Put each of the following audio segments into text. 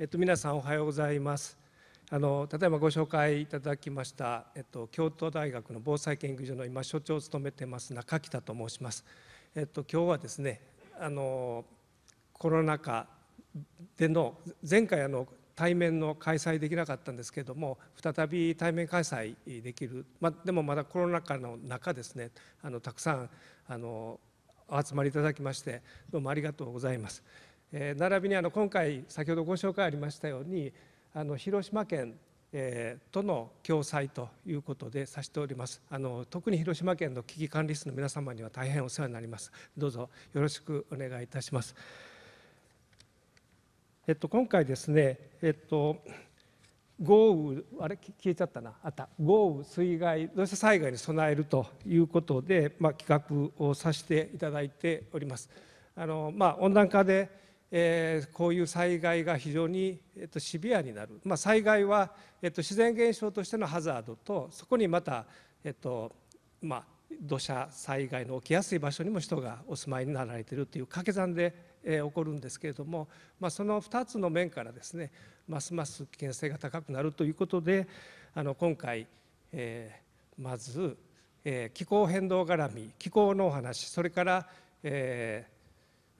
えっと、皆さんおはようございますあの例えばご紹介いただきました、えっと、京都大学の防災研究所の今所長を務めてます中北と申します、えっと、今日はですねあのコロナ禍での前回あの対面の開催できなかったんですけれども再び対面開催できる、まあ、でもまだコロナ禍の中ですねあのたくさんあのお集まりいただきましてどうもありがとうございます。えー、並びにあの今回先ほどご紹介ありましたようにあの広島県えー、との共催ということでさしておりますあの特に広島県の危機管理室の皆様には大変お世話になりますどうぞよろしくお願いいたしますえっと今回ですねえっと豪雨あれ消えちゃったなあった豪雨水害土砂災害に備えるということで、まあ、企画をさせていただいておりますあの、まあ、温暖化でえー、こういう災害が非常に、えっと、シビアになる、まあ、災害は、えっと、自然現象としてのハザードとそこにまた、えっとまあ、土砂災害の起きやすい場所にも人がお住まいになられているという掛け算で、えー、起こるんですけれども、まあ、その2つの面からですねますます危険性が高くなるということであの今回、えー、まず、えー、気候変動絡み気候のお話それから、えー、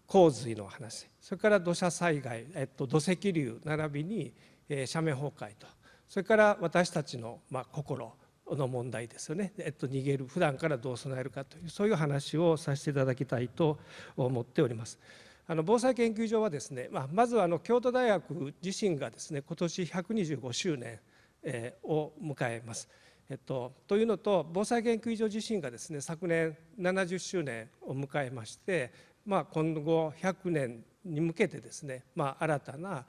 洪水の話それから土砂災害、えっと、土石流並びに、えー、斜面崩壊とそれから私たちの、まあ、心の問題ですよね、えっと、逃げる普段からどう備えるかというそういう話をさせていただきたいと思っております。あの防災研究所はですね、まあ、まずあの京都大学自身がですね今年125周年、えー、を迎えます。えっと、というのと防災研究所自身がですね昨年70周年を迎えましてまあ、今後100年に向けてですね、まあ、新たな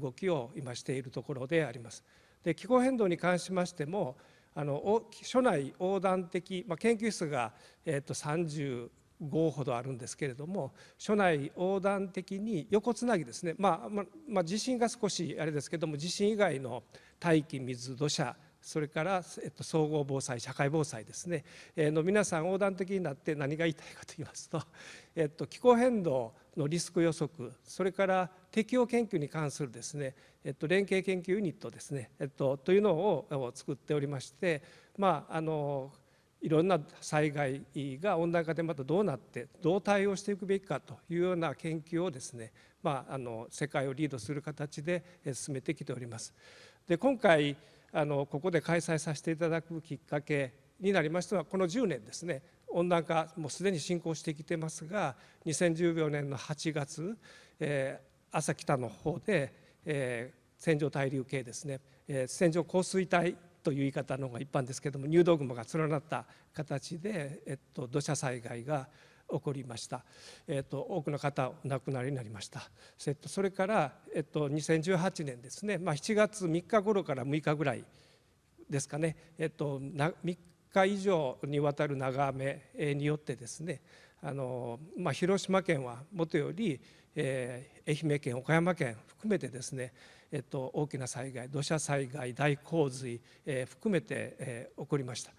動きを今しているところであります。で気候変動に関しましてもあの所内横断的、まあ、研究室が、えー、と30 5ほどあるんですけれども所内横断的に横つなぎですね、まあまあ、地震が少しあれですけども地震以外の大気水土砂それから、えっと、総合防災社会防災ですね、えー、の皆さん横断的になって何が言いたいかと言いますと、えっと、気候変動のリスク予測それから適応研究に関するですね、えっと、連携研究ユニットですね、えっと、というのを作っておりましてまああのいろんな災害が温暖化でまたどうなってどう対応していくべきかというような研究をですね、まあ、あの世界をリードする形で進めてきております。で今回あのここで開催させていただくきっかけになりましたのはこの10年ですね温暖化もうすでに進行してきてますが2014年の8月、えー、朝北の方で、えー、線状対流系ですね、えー、線状降水帯という言い方の方が一般ですけども入道雲が連なった形で、えっと、土砂災害が起こりました、えーと、多くの方お亡くなりになりました、えーと、それから、えーと、と2018年ですね、まあ、7月3日頃から6日ぐらいですかね、えー、と3日以上にわたる長雨によってですねあの、まあ、広島県はもとより、えー、愛媛県岡山県含めてですね、えっと、大きな災害土砂災害大洪水、えー、含めて、えー、起こりました、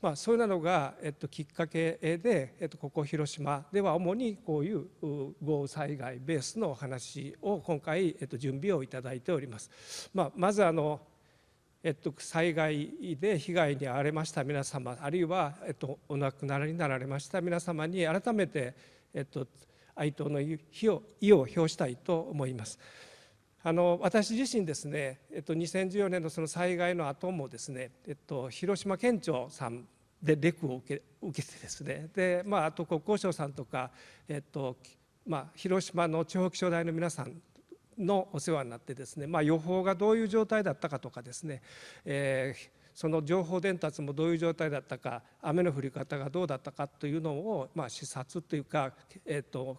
まあ、そういうのが、えっと、きっかけで、えっと、ここ広島では主にこういう豪雨災害ベースのお話を今回、えっと、準備をいただいております。まあ、まずあのえっと、災害で被害に遭われました皆様あるいは、えっと、お亡くなりになられました皆様に改めて、えっと、哀悼の意を意を表したいと思います。あの私自身ですね、えっと、2014年のその災害の後もですね、えっと、広島県庁さんでレクを受け受けてですねで、まあ、あと国交省さんとか、えっとまあ、広島の地方気象台の皆さんのお世話になってですね、まあ、予報がどういう状態だったかとかですね、えー、その情報伝達もどういう状態だったか雨の降り方がどうだったかというのを、まあ、視察というか、えーと、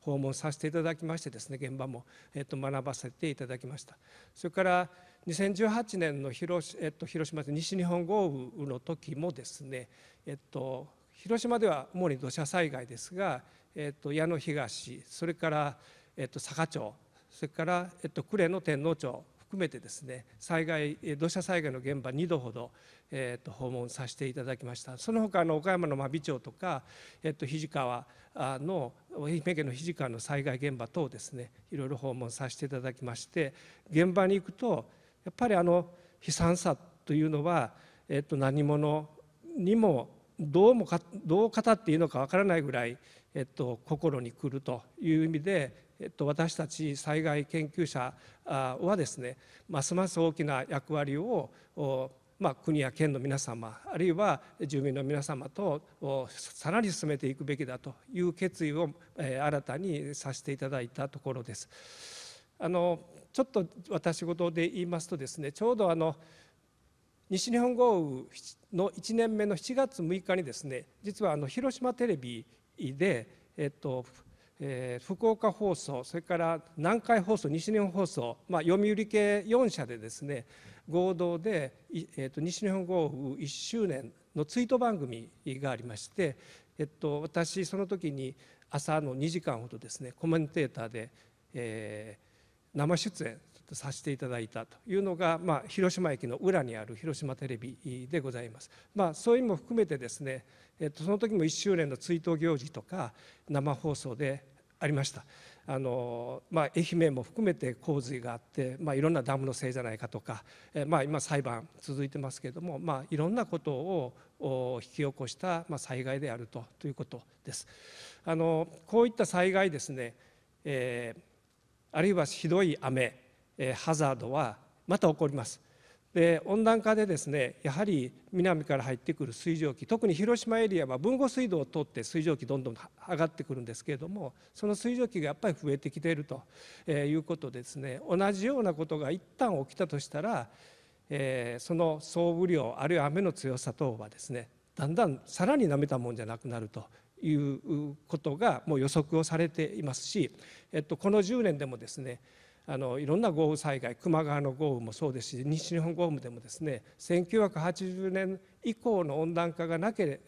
訪問させていただきましてですね現場も、えーと、学ばせていただきました。それから2018年の広,、えーと、と広島で西日本豪雨の時もですね、えー、と広島では主に土砂災害ですが、えー、と矢野東それから、えー、と坂町それから、えっと、呉の天皇庁含めてですね災害土砂災害の現場2度ほど、えー、と訪問させていただきましたその他の岡山の真備町とか、えっと肱川の愛媛県の肱川の災害現場等ですねいろいろ訪問させていただきまして現場に行くとやっぱりあの悲惨さというのは、えっと何者にもどうもかどう語っていいのかわからないぐらい、えっと、心にくるという意味で、えっと、私たち災害研究者はですねますます大きな役割をまあ、国や県の皆様あるいは住民の皆様とさらに進めていくべきだという決意を、え新たにさせていただいたところです。あのちょっと私事で言いますとですねちょうどあの西日本豪雨の1年目の7月6日にですね実はあの広島テレビで、えっとえー、福岡放送それから南海放送西日本放送、まあ、読売系4社でですね合同で、えっと、西日本豪雨1周年のツイート番組がありまして、えっと、私その時に朝の2時間ほどですねコメンテーターで、えー、生出演とさせていただいたというのが、まあ、広島駅の裏にある広島テレビでございます。まあ、そういう意味も含めてですね、えっと、その時も1周年の追悼行事とか生放送でありました。あのまあ、愛媛も含めて洪水があって、まあ、いろんなダムのせいじゃないかとか、えまあ、今裁判続いてますけれども、まあ、いろんなことを引き起こした、まあ、災害であるとということです。あのこういった災害ですね、えー、あるいはひどい雨ハザードはまた起こります。で温暖化でですねやはり南から入ってくる水蒸気特に広島エリアは豊後水道を通って水蒸気どんどん上がってくるんですけれどもその水蒸気がやっぱり増えてきているということでですね同じようなことが一旦起きたとしたら、えー、その総雨量あるいは雨の強さ等はですねだんだんさらになめたもんじゃなくなるということがもう予測をされていますし、えっと、この10年でもですねあのいろんな豪雨災害球磨川の豪雨もそうですし西日本豪雨でもですね1980年以降の温暖化がなけ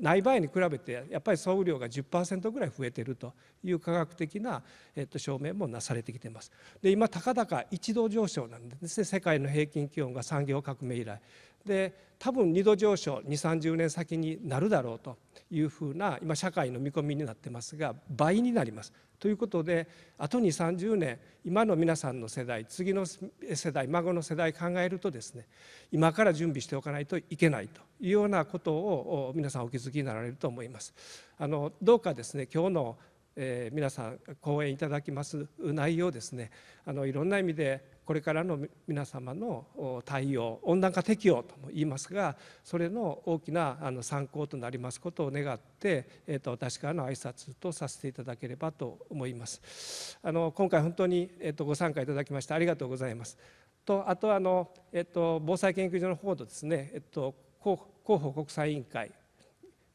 ない場合に比べてやっぱり総雨量が10%ぐらい増えているという科学的な、えっと、証明もなされてきています。で今たかだか1度上昇なんですね世界の平均気温が産業革命以来で多分2度上昇2 3 0年先になるだろうというふうな今社会の見込みになってますが倍になります。ということであと2 3 0年今の皆さんの世代次の世代孫の世代考えるとですね今から準備しておかないといけないというようなことを皆さんお気づきになられると思います。あのどうかですね今日の皆さん講演いただきます内容ですねあのいろんな意味でこれからの皆様の対応温暖化適応とも言いますがそれの大きなあの参考となりますことを願って、えー、と私からの挨拶とさせていただければと思います。あの今回本当に、えー、とご参加いただきましてありがとうございます。とあとあの、えー、と防災研究所の方とですね、えー、と広報国際委員会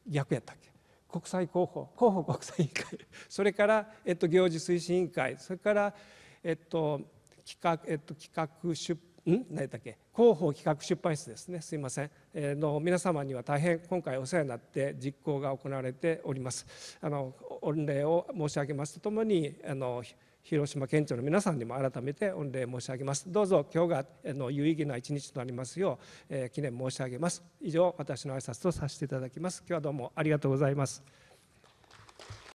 逆やったっけ国際広報広報国際委員会それから、えっと、行事推進委員会それから、えっと、企画,、えっと、企画出ん何だっけ広報企画出版室ですねすいません、えの皆様には大変今回お世話になって実行が行われておりますあの御礼を申し上げますとともにあの広島県庁の皆さんにも改めて御礼申し上げますどうぞ今日があの有意義な一日となりますよう、えー、記念申し上げます以上私の挨拶とさせていただきます今日はどうもありがとうございます